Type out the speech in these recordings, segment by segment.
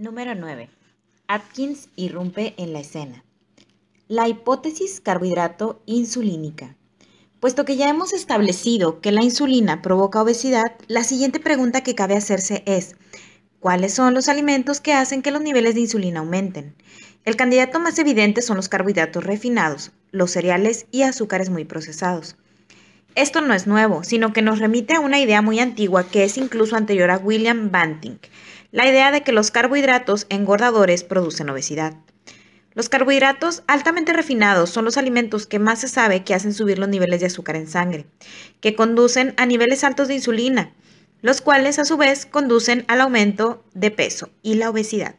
Número 9. Atkins irrumpe en la escena. La hipótesis carbohidrato-insulínica. Puesto que ya hemos establecido que la insulina provoca obesidad, la siguiente pregunta que cabe hacerse es, ¿cuáles son los alimentos que hacen que los niveles de insulina aumenten? El candidato más evidente son los carbohidratos refinados, los cereales y azúcares muy procesados. Esto no es nuevo, sino que nos remite a una idea muy antigua que es incluso anterior a William Banting, la idea de que los carbohidratos engordadores producen obesidad. Los carbohidratos altamente refinados son los alimentos que más se sabe que hacen subir los niveles de azúcar en sangre, que conducen a niveles altos de insulina, los cuales a su vez conducen al aumento de peso y la obesidad.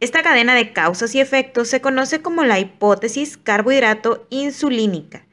Esta cadena de causas y efectos se conoce como la hipótesis carbohidrato insulínica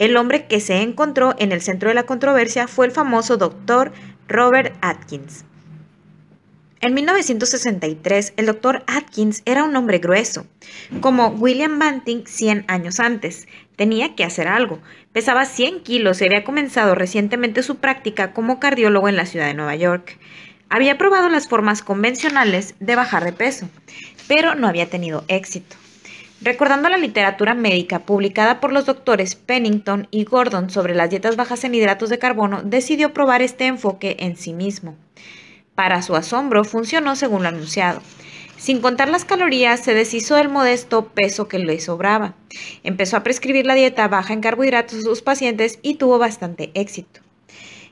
el hombre que se encontró en el centro de la controversia fue el famoso doctor Robert Atkins. En 1963, el doctor Atkins era un hombre grueso, como William Banting 100 años antes. Tenía que hacer algo. Pesaba 100 kilos y había comenzado recientemente su práctica como cardiólogo en la ciudad de Nueva York. Había probado las formas convencionales de bajar de peso, pero no había tenido éxito. Recordando la literatura médica publicada por los doctores Pennington y Gordon sobre las dietas bajas en hidratos de carbono, decidió probar este enfoque en sí mismo. Para su asombro, funcionó según lo anunciado. Sin contar las calorías, se deshizo del modesto peso que le sobraba. Empezó a prescribir la dieta baja en carbohidratos a sus pacientes y tuvo bastante éxito.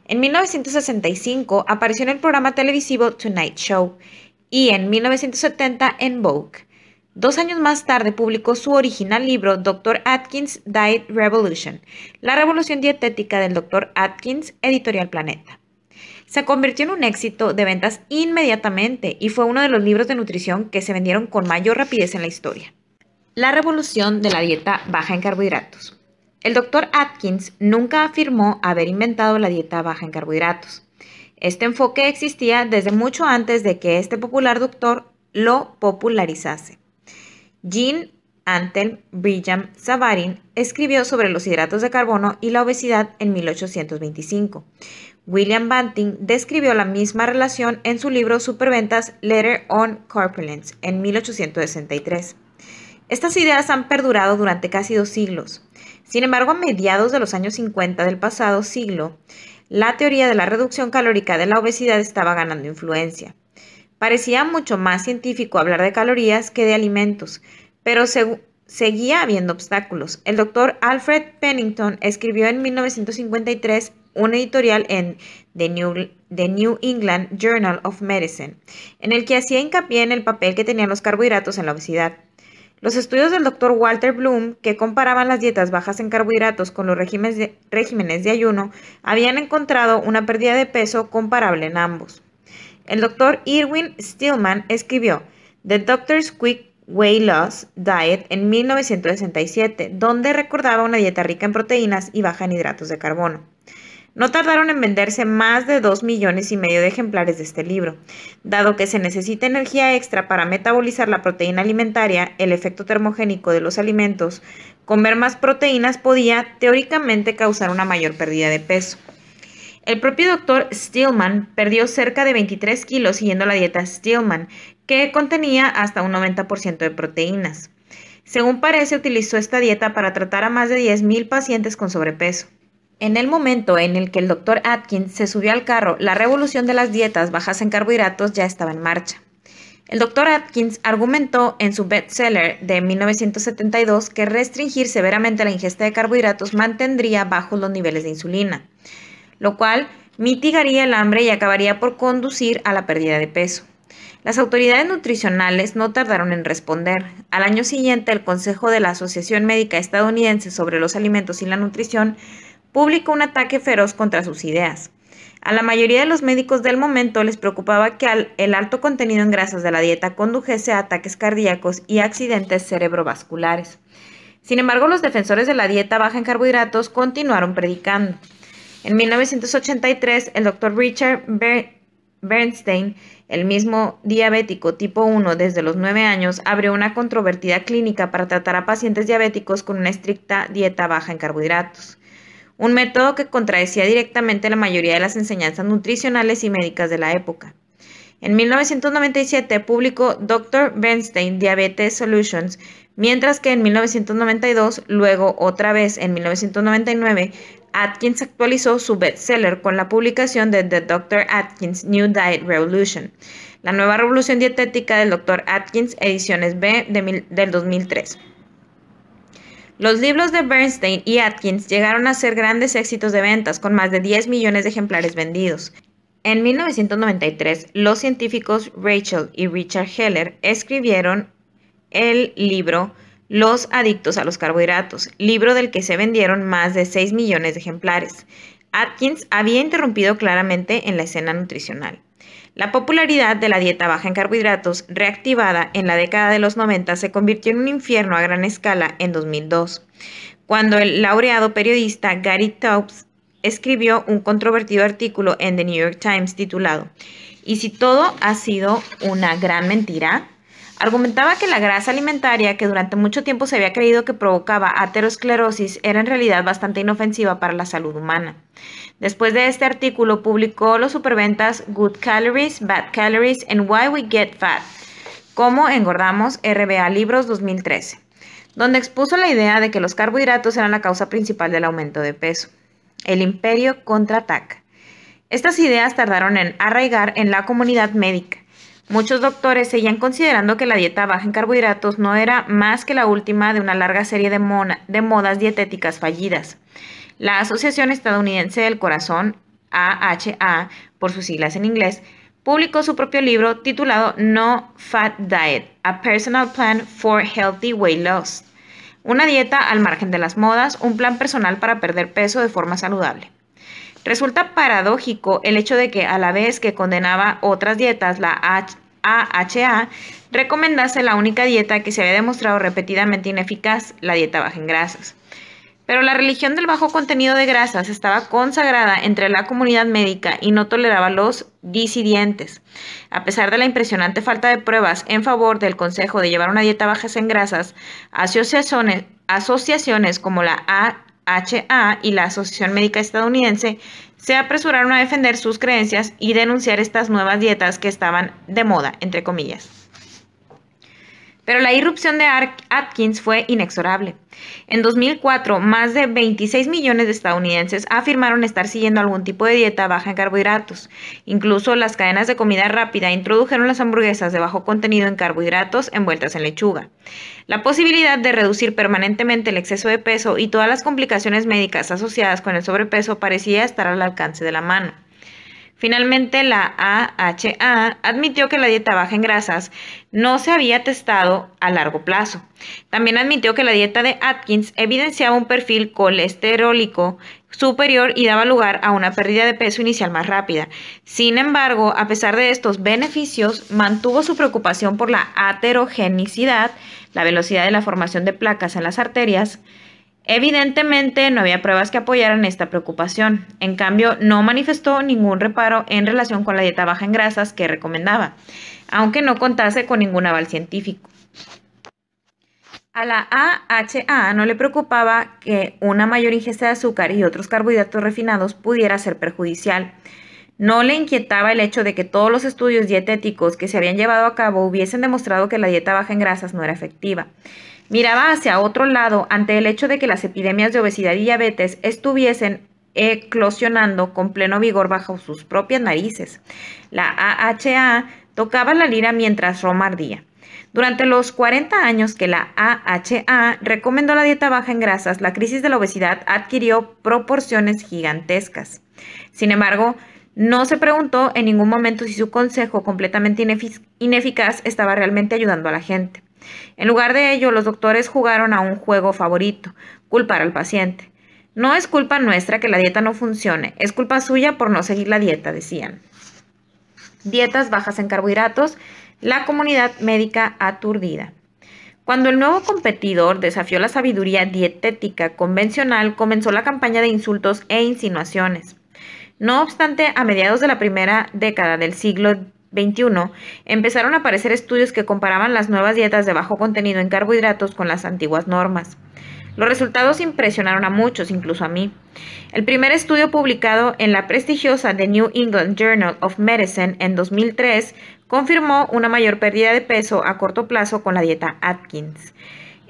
En 1965 apareció en el programa televisivo Tonight Show y en 1970 en Vogue. Dos años más tarde publicó su original libro Dr. Atkins Diet Revolution, la revolución dietética del Dr. Atkins, editorial Planeta. Se convirtió en un éxito de ventas inmediatamente y fue uno de los libros de nutrición que se vendieron con mayor rapidez en la historia. La revolución de la dieta baja en carbohidratos. El Dr. Atkins nunca afirmó haber inventado la dieta baja en carbohidratos. Este enfoque existía desde mucho antes de que este popular doctor lo popularizase. Jean Antel Brillam Savarin escribió sobre los hidratos de carbono y la obesidad en 1825. William Banting describió la misma relación en su libro Superventas Letter on Corpulence en 1863. Estas ideas han perdurado durante casi dos siglos. Sin embargo, a mediados de los años 50 del pasado siglo, la teoría de la reducción calórica de la obesidad estaba ganando influencia. Parecía mucho más científico hablar de calorías que de alimentos, pero seguía habiendo obstáculos. El doctor Alfred Pennington escribió en 1953 un editorial en The New, England Journal of Medicine, en el que hacía hincapié en el papel que tenían los carbohidratos en la obesidad. Los estudios del doctor Walter Bloom, que comparaban las dietas bajas en carbohidratos con los regímenes de ayuno, habían encontrado una pérdida de peso comparable en ambos. El doctor Irwin Stillman escribió The Doctor's Quick Weight Loss Diet en 1967, donde recordaba una dieta rica en proteínas y baja en hidratos de carbono. No tardaron en venderse más de 2 millones y medio de ejemplares de este libro. Dado que se necesita energía extra para metabolizar la proteína alimentaria, el efecto termogénico de los alimentos, comer más proteínas podía teóricamente causar una mayor pérdida de peso. El propio doctor Stillman perdió cerca de 23 kilos siguiendo la dieta Stillman, que contenía hasta un 90% de proteínas. Según parece, utilizó esta dieta para tratar a más de 10.000 pacientes con sobrepeso. En el momento en el que el doctor Atkins se subió al carro, la revolución de las dietas bajas en carbohidratos ya estaba en marcha. El doctor Atkins argumentó en su bestseller de 1972 que restringir severamente la ingesta de carbohidratos mantendría bajos los niveles de insulina lo cual mitigaría el hambre y acabaría por conducir a la pérdida de peso. Las autoridades nutricionales no tardaron en responder. Al año siguiente, el Consejo de la Asociación Médica Estadounidense sobre los Alimentos y la Nutrición publicó un ataque feroz contra sus ideas. A la mayoría de los médicos del momento les preocupaba que el alto contenido en grasas de la dieta condujese a ataques cardíacos y accidentes cerebrovasculares. Sin embargo, los defensores de la dieta baja en carbohidratos continuaron predicando. En 1983, el doctor Richard Bernstein, el mismo diabético tipo 1 desde los 9 años, abrió una controvertida clínica para tratar a pacientes diabéticos con una estricta dieta baja en carbohidratos, un método que contradecía directamente la mayoría de las enseñanzas nutricionales y médicas de la época. En 1997 publicó Dr. Bernstein Diabetes Solutions, mientras que en 1992, luego otra vez en 1999, Atkins actualizó su bestseller con la publicación de The Dr. Atkins New Diet Revolution, la nueva revolución dietética del Dr. Atkins, ediciones B del 2003. Los libros de Bernstein y Atkins llegaron a ser grandes éxitos de ventas, con más de 10 millones de ejemplares vendidos. En 1993, los científicos Rachel y Richard Heller escribieron el libro los adictos a los carbohidratos, libro del que se vendieron más de 6 millones de ejemplares. Atkins había interrumpido claramente en la escena nutricional. La popularidad de la dieta baja en carbohidratos, reactivada en la década de los 90, se convirtió en un infierno a gran escala en 2002, cuando el laureado periodista Gary Taubes escribió un controvertido artículo en The New York Times titulado ¿Y si todo ha sido una gran mentira? Argumentaba que la grasa alimentaria, que durante mucho tiempo se había creído que provocaba aterosclerosis, era en realidad bastante inofensiva para la salud humana. Después de este artículo, publicó los superventas Good Calories, Bad Calories and Why We Get Fat, como engordamos, RBA Libros 2013, donde expuso la idea de que los carbohidratos eran la causa principal del aumento de peso. El imperio contraataca. Estas ideas tardaron en arraigar en la comunidad médica Muchos doctores seguían considerando que la dieta baja en carbohidratos no era más que la última de una larga serie de, modas dietéticas fallidas. La Asociación Estadounidense del Corazón, AHA, por sus siglas en inglés, publicó su propio libro titulado No Fat Diet, A Personal Plan for Healthy Weight Loss. Una dieta al margen de las modas, un plan personal para perder peso de forma saludable. Resulta paradójico el hecho de que a la vez que condenaba otras dietas, la AHA recomendase la única dieta que se había demostrado repetidamente ineficaz, la dieta baja en grasas. Pero la religión del bajo contenido de grasas estaba consagrada entre la comunidad médica y no toleraba los disidentes. A pesar de la impresionante falta de pruebas en favor del consejo de llevar una dieta baja en grasas, asociaciones, como la HA y la Asociación Médica Estadounidense se apresuraron a defender sus creencias y denunciar estas nuevas dietas que estaban de moda, entre comillas. Pero la irrupción de Atkins fue inexorable. En 2004, más de 26 millones de estadounidenses afirmaron estar siguiendo algún tipo de dieta baja en carbohidratos. Incluso las cadenas de comida rápida introdujeron las hamburguesas de bajo contenido en carbohidratos envueltas en lechuga. La posibilidad de reducir permanentemente el exceso de peso y todas las complicaciones médicas asociadas con el sobrepeso parecía estar al alcance de la mano. Finalmente, la AHA admitió que la dieta baja en grasas no se había testado a largo plazo. También admitió que la dieta de Atkins evidenciaba un perfil colesterólico superior y daba lugar a una pérdida de peso inicial más rápida. Sin embargo, a pesar de estos beneficios, mantuvo su preocupación por la aterogenicidad, la velocidad de la formación de placas en las arterias, Evidentemente, no había pruebas que apoyaran esta preocupación. En cambio, no manifestó ningún reparo en relación con la dieta baja en grasas que recomendaba, aunque no contase con ningún aval científico. A la AHA no le preocupaba que una mayor ingesta de azúcar y otros carbohidratos refinados pudiera ser perjudicial. No le inquietaba el hecho de que todos los estudios dietéticos que se habían llevado a cabo hubiesen demostrado que la dieta baja en grasas no era efectiva miraba hacia otro lado ante el hecho de que las epidemias de obesidad y diabetes estuviesen eclosionando con pleno vigor bajo sus propias narices. La AHA tocaba la lira mientras Roma ardía. Durante los 40 años que la AHA recomendó la dieta baja en grasas, la crisis de la obesidad adquirió proporciones gigantescas. Sin embargo, no se preguntó en ningún momento si su consejo completamente ineficaz estaba realmente ayudando a la gente. En lugar de ello, los doctores jugaron a un juego favorito, culpar al paciente. No es culpa nuestra que la dieta no funcione, es culpa suya por no seguir la dieta, decían. Dietas bajas en carbohidratos, la comunidad médica aturdida. Cuando el nuevo competidor desafió la sabiduría dietética convencional, comenzó la campaña de insultos e insinuaciones. No obstante, a mediados de la primera década del siglo 21. Empezaron a aparecer estudios que comparaban las nuevas dietas de bajo contenido en carbohidratos con las antiguas normas. Los resultados impresionaron a muchos, incluso a mí. El primer estudio publicado en la prestigiosa The New England Journal of Medicine en 2003 confirmó una mayor pérdida de peso a corto plazo con la dieta Atkins.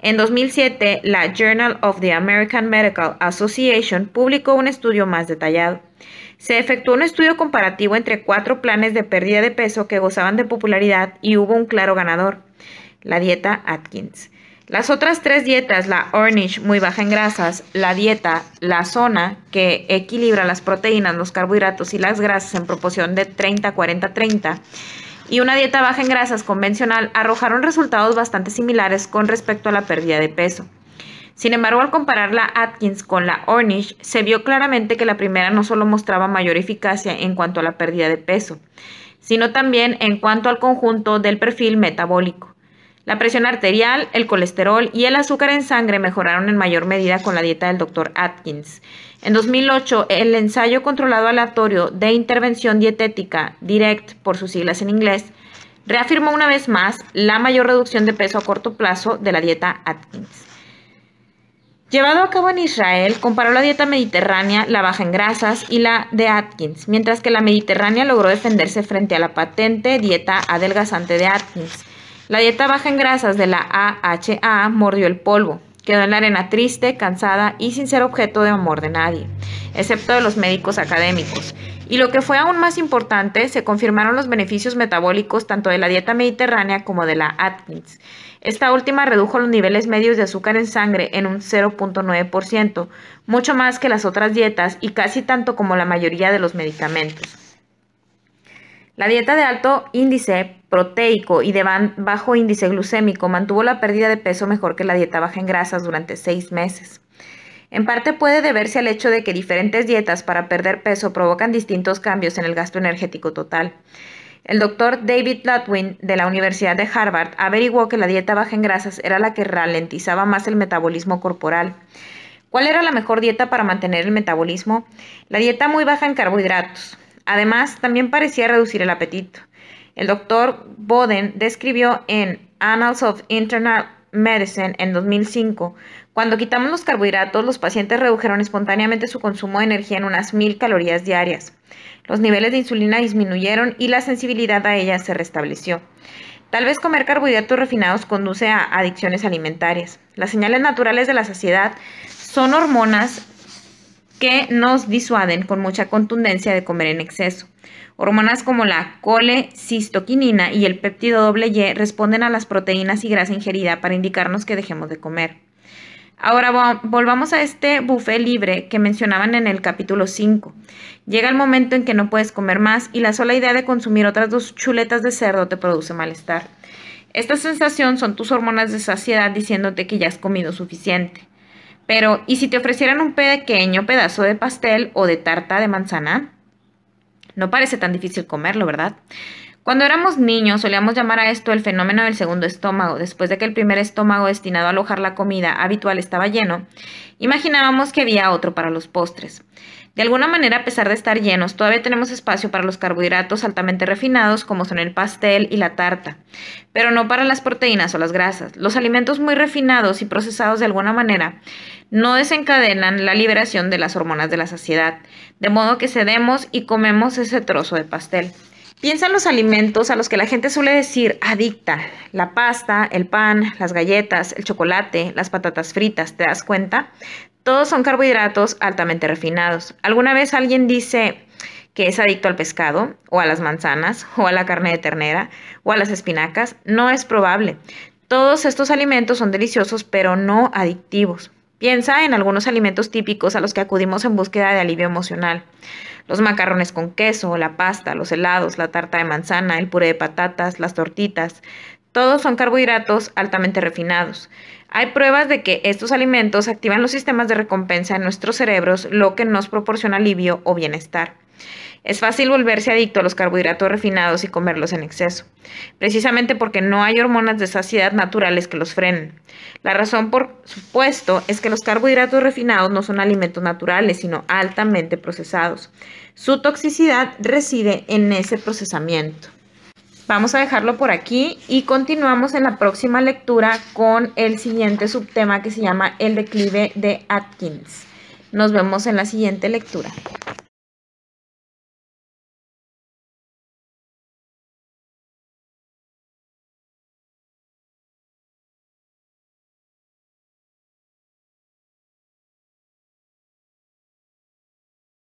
En 2007, la Journal of the American Medical Association publicó un estudio más detallado. Se efectuó un estudio comparativo entre cuatro planes de pérdida de peso que gozaban de popularidad y hubo un claro ganador, la dieta Atkins. Las otras tres dietas, la Ornish, muy baja en grasas, la dieta, la zona, que equilibra las proteínas, los carbohidratos y las grasas en proporción de 30-40-30, y una dieta baja en grasas convencional arrojaron resultados bastante similares con respecto a la pérdida de peso. Sin embargo, al comparar la Atkins con la Ornish, se vio claramente que la primera no solo mostraba mayor eficacia en cuanto a la pérdida de peso, sino también en cuanto al conjunto del perfil metabólico. La presión arterial, el colesterol y el azúcar en sangre mejoraron en mayor medida con la dieta del Dr. Atkins. En 2008, el ensayo controlado aleatorio de intervención dietética, DIRECT por sus siglas en inglés, reafirmó una vez más la mayor reducción de peso a corto plazo de la dieta Atkins. Llevado a cabo en Israel, comparó la dieta mediterránea, la baja en grasas y la de Atkins, mientras que la mediterránea logró defenderse frente a la patente dieta adelgazante de Atkins. La dieta baja en grasas de la AHA mordió el polvo, quedó en la arena triste, cansada y sin ser objeto de amor de nadie, excepto de los médicos académicos, y lo que fue aún más importante, se confirmaron los beneficios metabólicos tanto de la dieta mediterránea como de la Atkins. Esta última redujo los niveles medios de azúcar en sangre en un 0.9%, mucho más que las otras dietas y casi tanto como la mayoría de los medicamentos. La dieta de alto índice proteico y de bajo índice glucémico mantuvo la pérdida de peso mejor que la dieta baja en grasas durante seis meses. En parte puede deberse al hecho de que diferentes dietas para perder peso provocan distintos cambios en el gasto energético total. El doctor David Ludwin de la Universidad de Harvard averiguó que la dieta baja en grasas era la que ralentizaba más el metabolismo corporal. ¿Cuál era la mejor dieta para mantener el metabolismo? La dieta muy baja en carbohidratos. Además, también parecía reducir el apetito. El doctor Boden describió en Annals of Internal Medicine en 2005. Cuando quitamos los carbohidratos, los pacientes redujeron espontáneamente su consumo de energía en unas mil calorías diarias. Los niveles de insulina disminuyeron y la sensibilidad a ella se restableció. Tal vez comer carbohidratos refinados conduce a adicciones alimentarias. Las señales naturales de la saciedad son hormonas que nos disuaden con mucha contundencia de comer en exceso. Hormonas como la colecistoquinina y el péptido Y responden a las proteínas y grasa ingerida para indicarnos que dejemos de comer. Ahora volvamos a este buffet libre que mencionaban en el capítulo 5. Llega el momento en que no puedes comer más y la sola idea de consumir otras dos chuletas de cerdo te produce malestar. Esta sensación son tus hormonas de saciedad diciéndote que ya has comido suficiente. Pero, ¿y si te ofrecieran un pequeño pedazo de pastel o de tarta de manzana? No parece tan difícil comerlo, ¿verdad? Cuando éramos niños solíamos llamar a esto el fenómeno del segundo estómago. Después de que el primer estómago destinado a alojar la comida habitual estaba lleno, imaginábamos que había otro para los postres. De alguna manera, a pesar de estar llenos, todavía tenemos espacio para los carbohidratos altamente refinados como son el pastel y la tarta, pero no para las proteínas o las grasas. Los alimentos muy refinados y procesados de alguna manera no desencadenan la liberación de las hormonas de la saciedad, de modo que cedemos y comemos ese trozo de pastel. Piensa en los alimentos a los que la gente suele decir adicta. La pasta, el pan, las galletas, el chocolate, las patatas fritas, ¿te das cuenta? Todos son carbohidratos altamente refinados. ¿Alguna vez alguien dice que es adicto al pescado o a las manzanas o a la carne de ternera o a las espinacas? No es probable. Todos estos alimentos son deliciosos pero no adictivos. Piensa en algunos alimentos típicos a los que acudimos en búsqueda de alivio emocional. Los macarrones con queso, la pasta, los helados, la tarta de manzana, el puré de patatas, las tortitas. Todos son carbohidratos altamente refinados. Hay pruebas de que estos alimentos activan los sistemas de recompensa en nuestros cerebros, lo que nos proporciona alivio o bienestar. Es fácil volverse adicto a los carbohidratos refinados y comerlos en exceso, precisamente porque no hay hormonas de saciedad naturales que los frenen. La razón, por supuesto, es que los carbohidratos refinados no son alimentos naturales, sino altamente procesados. Su toxicidad reside en ese procesamiento. Vamos a dejarlo por aquí y continuamos en la próxima lectura con el siguiente subtema que se llama el declive de Atkins. Nos vemos en la siguiente lectura.